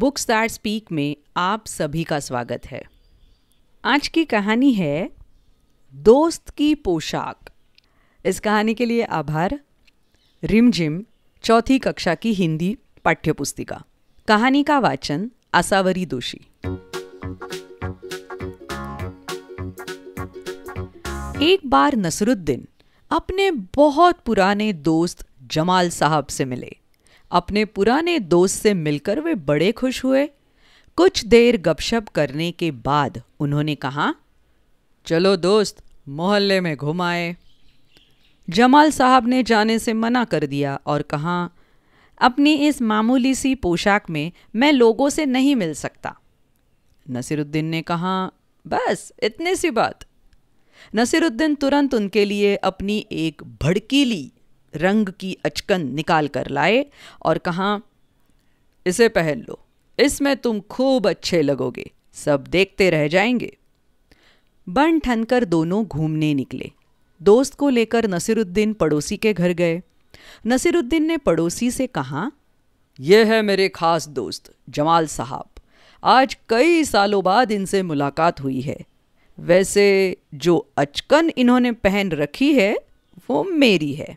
books that speak में आप सभी का स्वागत है आज की कहानी है दोस्त की पोशाक इस कहानी के लिए आभार रिमझिम चौथी कक्षा की हिंदी पाठ्यपुस्तिका कहानी का वाचन आसावरी दोषी एक बार नसरुद्दीन अपने बहुत पुराने दोस्त जमाल साहब से मिले अपने पुराने दोस्त से मिलकर वे बड़े खुश हुए कुछ देर गपशप करने के बाद उन्होंने कहा चलो दोस्त मोहल्ले में आए जमाल साहब ने जाने से मना कर दिया और कहा अपनी इस मामूली सी पोशाक में मैं लोगों से नहीं मिल सकता नसीरुद्दीन ने कहा बस इतनी सी बात नसीरुद्दीन तुरंत उनके लिए अपनी एक भड़कीली रंग की अचकन निकाल कर लाए और कहा इसे पहन लो इसमें तुम खूब अच्छे लगोगे सब देखते रह जाएंगे बन ठनकर दोनों घूमने निकले दोस्त को लेकर नसीरुद्दीन पड़ोसी के घर गए नसीरुद्दीन ने पड़ोसी से कहा यह है मेरे खास दोस्त जमाल साहब आज कई सालों बाद इनसे मुलाकात हुई है वैसे जो अचकन इन्होंने पहन रखी है वो मेरी है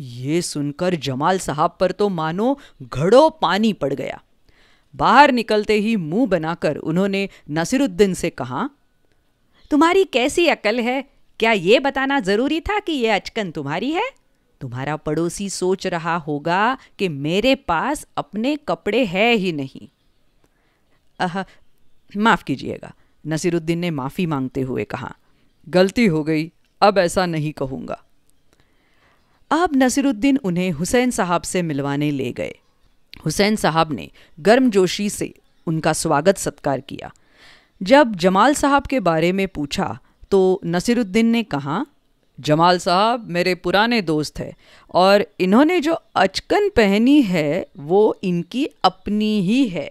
ये सुनकर जमाल साहब पर तो मानो घड़ो पानी पड़ गया बाहर निकलते ही मुंह बनाकर उन्होंने नसीरुद्दीन से कहा तुम्हारी कैसी अकल है क्या ये बताना ज़रूरी था कि यह अचकन तुम्हारी है तुम्हारा पड़ोसी सोच रहा होगा कि मेरे पास अपने कपड़े है ही नहीं अह माफ़ कीजिएगा नसीरुद्दीन ने माफ़ी मांगते हुए कहा गलती हो गई अब ऐसा नहीं कहूँगा अब नसीरुद्दीन उन्हें हुसैन साहब से मिलवाने ले गए हुसैन साहब ने गर्मजोशी से उनका स्वागत सत्कार किया जब जमाल साहब के बारे में पूछा तो नसीरुद्दीन ने कहा जमाल साहब मेरे पुराने दोस्त हैं और इन्होंने जो अचकन पहनी है वो इनकी अपनी ही है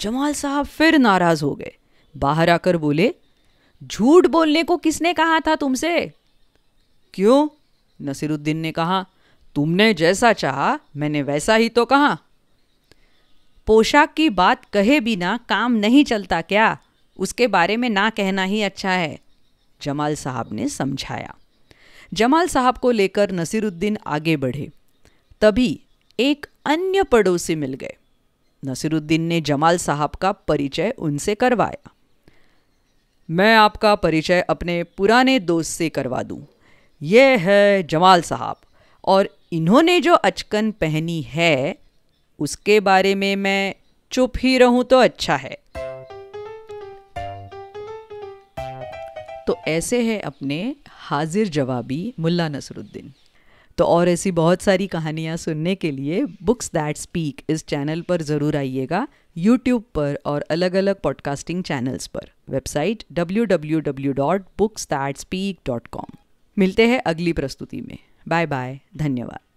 जमाल साहब फिर नाराज़ हो गए बाहर आकर बोले झूठ बोलने को किसने कहा था तुमसे क्यों नसीरुद्दीन ने कहा तुमने जैसा चाहा मैंने वैसा ही तो कहा पोशाक की बात कहे बिना काम नहीं चलता क्या उसके बारे में ना कहना ही अच्छा है जमाल साहब ने समझाया जमाल साहब को लेकर नसीरुद्दीन आगे बढ़े तभी एक अन्य पड़ोसी मिल गए नसीरुद्दीन ने जमाल साहब का परिचय उनसे करवाया मैं आपका परिचय अपने पुराने दोस्त से करवा दूं ये है जमाल साहब और इन्होंने जो अचकन पहनी है उसके बारे में मैं चुप ही रहूं तो अच्छा है तो ऐसे है अपने हाजिर जवाबी मुल्ला नसरुद्दीन तो और ऐसी बहुत सारी कहानियाँ सुनने के लिए बुक्स दैट स्पीक इस चैनल पर ज़रूर आइएगा यूट्यूब पर और अलग अलग पॉडकास्टिंग चैनल्स पर website W W W dot books that speak dot com मिलते हैं अगली प्रस्तुति में बाय बाय धन्यवाद